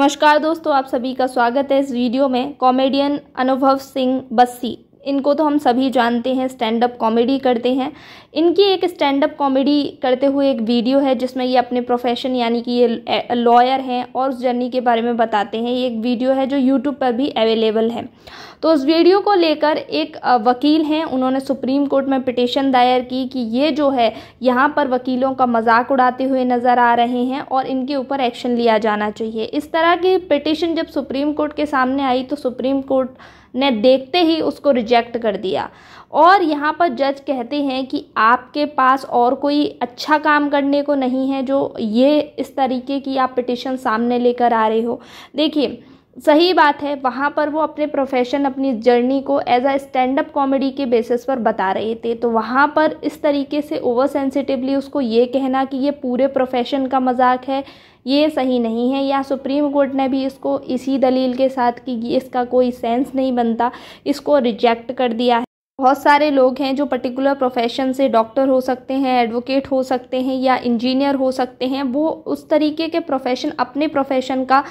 नमस्कार दोस्तों आप सभी का स्वागत है इस वीडियो में कॉमेडियन अनुभव सिंह बस्सी इनको तो हम सभी जानते हैं स्टैंड अप कॉमेडी करते हैं इनकी एक स्टैंड अप कॉमेडी करते हुए एक वीडियो है जिसमें ये अपने प्रोफेशन यानी कि ये लॉयर हैं और उस जर्नी के बारे में बताते हैं ये एक वीडियो है जो यूट्यूब पर भी अवेलेबल है तो उस वीडियो को लेकर एक वकील हैं उन्होंने सुप्रीम कोर्ट में पिटिशन दायर की कि ये जो है यहाँ पर वकीलों का मजाक उड़ाते हुए नज़र आ रहे हैं और इनके ऊपर एक्शन लिया जाना चाहिए इस तरह की पिटिशन जब सुप्रीम कोर्ट के सामने आई तो सुप्रीम कोर्ट ने देखते ही उसको रिजेक्ट कर दिया और यहाँ पर जज कहते हैं कि आपके पास और कोई अच्छा काम करने को नहीं है जो ये इस तरीके की आप पिटिशन सामने लेकर आ रहे हो देखिए सही बात है वहाँ पर वो अपने प्रोफेशन अपनी जर्नी को as a stand up comedy के बेसिस पर बता रहे थे तो वहाँ पर इस तरीके से ओवर सेंसिटिवली उसको ये कहना कि ये पूरे प्रोफेशन का मजाक है ये सही नहीं है या सुप्रीम कोर्ट ने भी इसको इसी दलील के साथ कि इसका कोई सेंस नहीं बनता इसको रिजेक्ट कर दिया है बहुत सारे लोग हैं जो पर्टिकुलर प्रोफेशन से डॉक्टर हो सकते हैं एडवोकेट हो सकते हैं या इंजीनियर हो सकते हैं वो उस तरीके के प्रोफेशन अपने प्रोफेशन का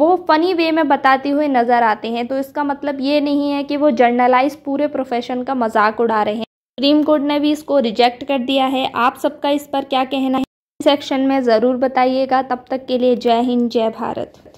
वो फ़नी वे में बताते हुए नज़र आते हैं तो इसका मतलब ये नहीं है कि वो जर्नलाइज पूरे प्रोफेशन का मजाक उड़ा रहे हैं सुप्रीम कोर्ट ने भी इसको रिजेक्ट कर दिया है आप सबका इस पर क्या कहना है सेक्शन में ज़रूर बताइएगा तब तक के लिए जय हिंद जय भारत